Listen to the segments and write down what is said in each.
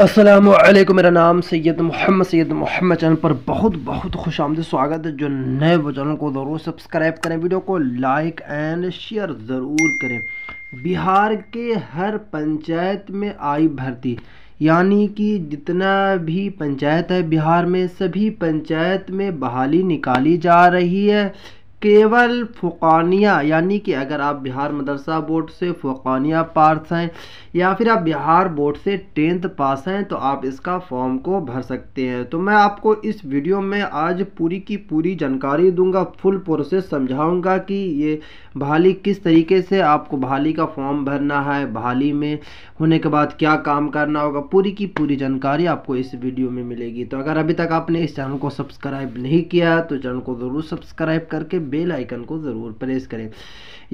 असलम मेरा नाम सैयद मोहम्मद सैयद मोहम्मद चैनल पर बहुत बहुत खुश आमदी स्वागत है जो नए वो चैनल को ज़रूर सब्सक्राइब करें वीडियो को लाइक एंड शेयर ज़रूर करें बिहार के हर पंचायत में आई भर्ती यानी कि जितना भी पंचायत है बिहार में सभी पंचायत में बहाली निकाली जा रही है केवल फ़ुकानिया यानी कि अगर आप बिहार मदरसा बोर्ड से फ़ुकानिया पास हैं या फिर आप बिहार बोर्ड से टेंथ पास हैं तो आप इसका फॉर्म को भर सकते हैं तो मैं आपको इस वीडियो में आज पूरी की पूरी जानकारी दूंगा फुल प्रोसेस समझाऊंगा कि ये बहाली किस तरीके से आपको बहाली का फॉर्म भरना है बहाली में होने के बाद क्या काम करना होगा पूरी की पूरी जानकारी आपको इस वीडियो में मिलेगी तो अगर अभी तक आपने इस चैनल को सब्सक्राइब नहीं किया तो चैनल को ज़रूर सब्सक्राइब करके बेल आइकन को ज़रूर प्रेस करें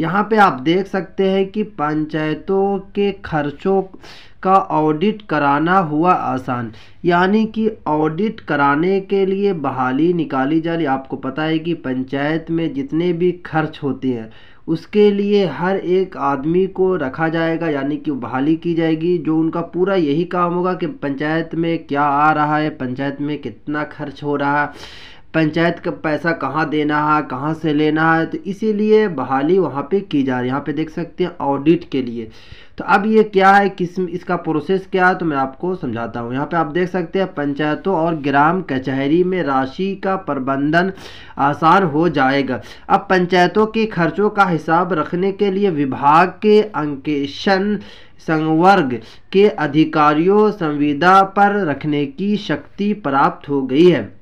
यहाँ पे आप देख सकते हैं कि पंचायतों के खर्चों का ऑडिट कराना हुआ आसान यानी कि ऑडिट कराने के लिए बहाली निकाली जा रही आपको पता है कि पंचायत में जितने भी खर्च होते हैं उसके लिए हर एक आदमी को रखा जाएगा यानी कि बहाली की जाएगी जो उनका पूरा यही काम होगा कि पंचायत में क्या आ रहा है पंचायत में कितना खर्च हो रहा है पंचायत का पैसा कहाँ देना है कहाँ से लेना है तो इसीलिए बहाली वहाँ पे की जा रही है यहाँ पे देख सकते हैं ऑडिट के लिए तो अब ये क्या है किस इसका प्रोसेस क्या है तो मैं आपको समझाता हूँ यहाँ पे आप देख सकते हैं पंचायतों और ग्राम कचहरी में राशि का प्रबंधन आसान हो जाएगा अब पंचायतों के खर्चों का हिसाब रखने के लिए विभाग के अंकेशन संवर्ग के अधिकारियों संविदा पर रखने की शक्ति प्राप्त हो गई है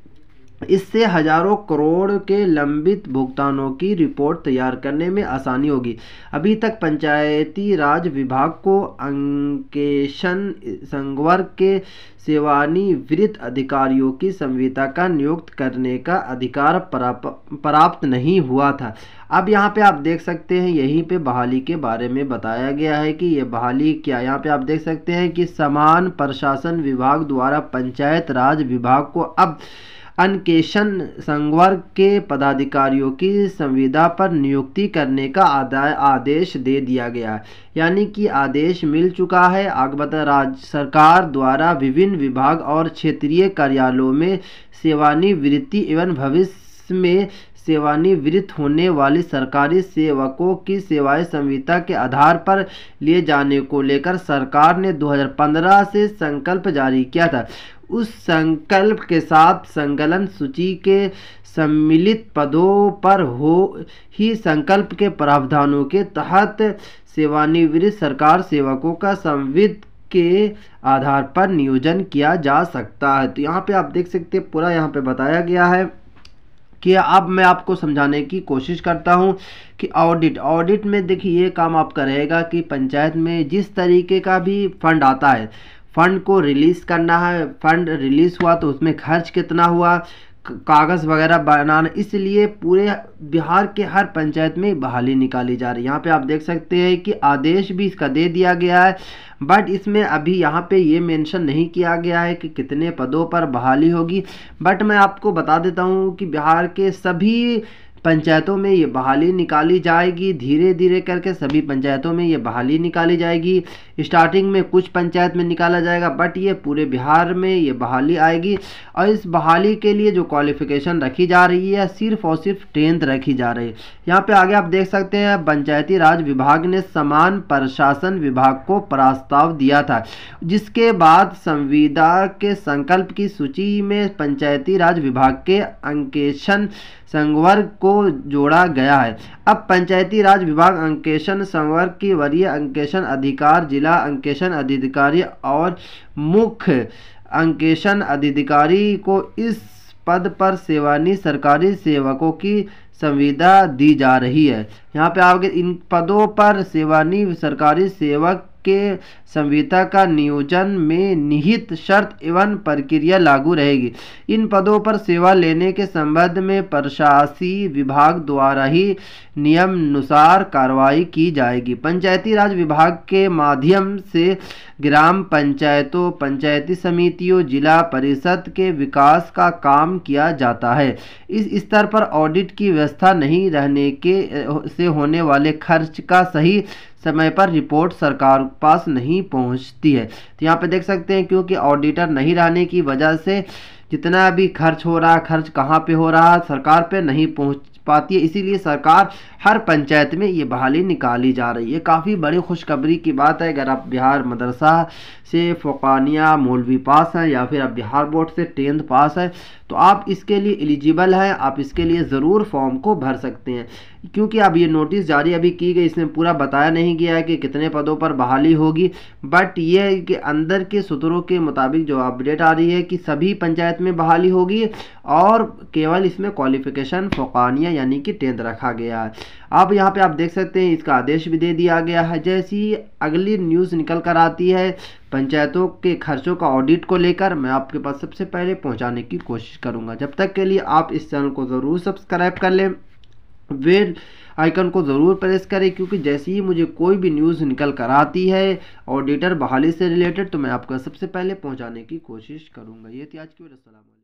इससे हजारों करोड़ के लंबित भुगतानों की रिपोर्ट तैयार करने में आसानी होगी अभी तक पंचायती राज विभाग को अंकेशन संगवर के सेवानिवृत्त अधिकारियों की संविदा का नियुक्त करने का अधिकार प्राप्त नहीं हुआ था अब यहाँ पे आप देख सकते हैं यहीं पे बहाली के बारे में बताया गया है कि ये बहाली क्या यहाँ पे आप देख सकते हैं कि समान प्रशासन विभाग द्वारा पंचायत राज विभाग को अब अनकेशन संघवर्ग के पदाधिकारियों की संविदा पर नियुक्ति करने का आदेश दे दिया गया यानी कि आदेश मिल चुका है आगबता राज्य सरकार द्वारा विभिन्न विभाग और क्षेत्रीय कार्यालयों में सेवानिवृत्ति एवं भविष्य में सेवानिवृत्त होने वाले सरकारी सेवकों की सेवाएं संहिता के आधार पर लिए जाने को लेकर सरकार ने 2015 से संकल्प जारी किया था उस संकल्प के साथ संकलन सूची के सम्मिलित पदों पर हो ही संकल्प के प्रावधानों के तहत सेवानिवृत्त सरकार सेवकों का संविद के आधार पर नियोजन किया जा सकता है तो यहाँ पे आप देख सकते हैं पूरा यहाँ पे बताया गया है कि अब मैं आपको समझाने की कोशिश करता हूँ कि ऑडिट ऑडिट में देखिए ये काम आपका रहेगा कि पंचायत में जिस तरीके का भी फंड आता है फंड को रिलीज़ करना है फंड रिलीज़ हुआ तो उसमें खर्च कितना हुआ कागज़ वगैरह बनाना इसलिए पूरे बिहार के हर पंचायत में बहाली निकाली जा रही है यहाँ पे आप देख सकते हैं कि आदेश भी इसका दे दिया गया है बट इसमें अभी यहाँ पे ये मेंशन नहीं किया गया है कि कितने पदों पर बहाली होगी बट मैं आपको बता देता हूँ कि बिहार के सभी पंचायतों में ये बहाली निकाली जाएगी धीरे धीरे करके सभी पंचायतों में ये बहाली निकाली जाएगी स्टार्टिंग में कुछ पंचायत में निकाला जाएगा बट ये पूरे बिहार में ये बहाली आएगी और इस बहाली के लिए जो क्वालिफिकेशन रखी जा रही है सिर्फ और सिर्फ टेंथ रखी जा रही है यहाँ पे आगे आप देख सकते हैं पंचायती राज विभाग ने समान प्रशासन विभाग को प्रस्ताव दिया था जिसके बाद संविदा के संकल्प की सूची में पंचायती राज विभाग के अंकेशन संवर्ग को जोड़ा गया है अब पंचायती राज विभाग अंकेशन संवर्ग की वरीय अंकेशन अधिकार जिला अंकेशन अधिकारी और मुख्य अंकेशन अधिकारी को इस पद पर सेवानी सरकारी सेवकों की संविदा दी जा रही है यहाँ पे आप इन पदों पर सेवानी सरकारी सेवक के संहिता का नियोजन में निहित शर्त एवं प्रक्रिया लागू रहेगी इन पदों पर सेवा लेने के संबंध में प्रशासी विभाग द्वारा ही नियमानुसार कार्रवाई की जाएगी पंचायती राज विभाग के माध्यम से ग्राम पंचायतों पंचायती समितियों जिला परिषद के विकास का काम किया जाता है इस स्तर पर ऑडिट की व्यवस्था नहीं रहने के से होने वाले खर्च का सही समय पर रिपोर्ट सरकार पास नहीं पहुंचती है तो यहाँ पे देख सकते हैं क्योंकि ऑडिटर नहीं रहने की वजह से जितना भी खर्च हो रहा खर्च कहाँ पे हो रहा सरकार पे नहीं पहुँच पाती है इसीलिए सरकार हर पंचायत में ये बहाली निकाली जा रही है काफ़ी बड़ी खुशखबरी की बात है अगर आप बिहार मदरसा से फोकानिया मौलवी पास हैं या फिर आप बिहार बोर्ड से टेंथ पास हैं तो आप इसके लिए एलिजिबल हैं आप इसके लिए ज़रूर फॉर्म को भर सकते हैं क्योंकि अब ये नोटिस जारी अभी की गई इसमें पूरा बताया नहीं गया है कि कितने पदों पर बहाली होगी बट ये है कि अंदर के सूत्रों के मुताबिक जो अपडेट आ रही है कि सभी पंचायत में बहाली होगी और केवल इसमें क्वालिफिकेशन फ़ोकानिया यानी कि टेंथ रखा गया है अब यहाँ पे आप देख सकते हैं इसका आदेश भी दे दिया गया है जैसी अगली न्यूज़ निकल कर आती है पंचायतों के खर्चों का ऑडिट को लेकर मैं आपके पास सबसे पहले पहुँचाने की कोशिश करूँगा जब तक के लिए आप इस चैनल को ज़रूर सब्सक्राइब कर लें वेल आइकन को ज़रूर प्रेस करें क्योंकि जैसे ही मुझे कोई भी न्यूज़ निकल कर आती है ऑडिटर बहाली से रिलेटेड तो मैं आपका सबसे पहले पहुंचाने की कोशिश करूंगा ये थी आज की वीडियो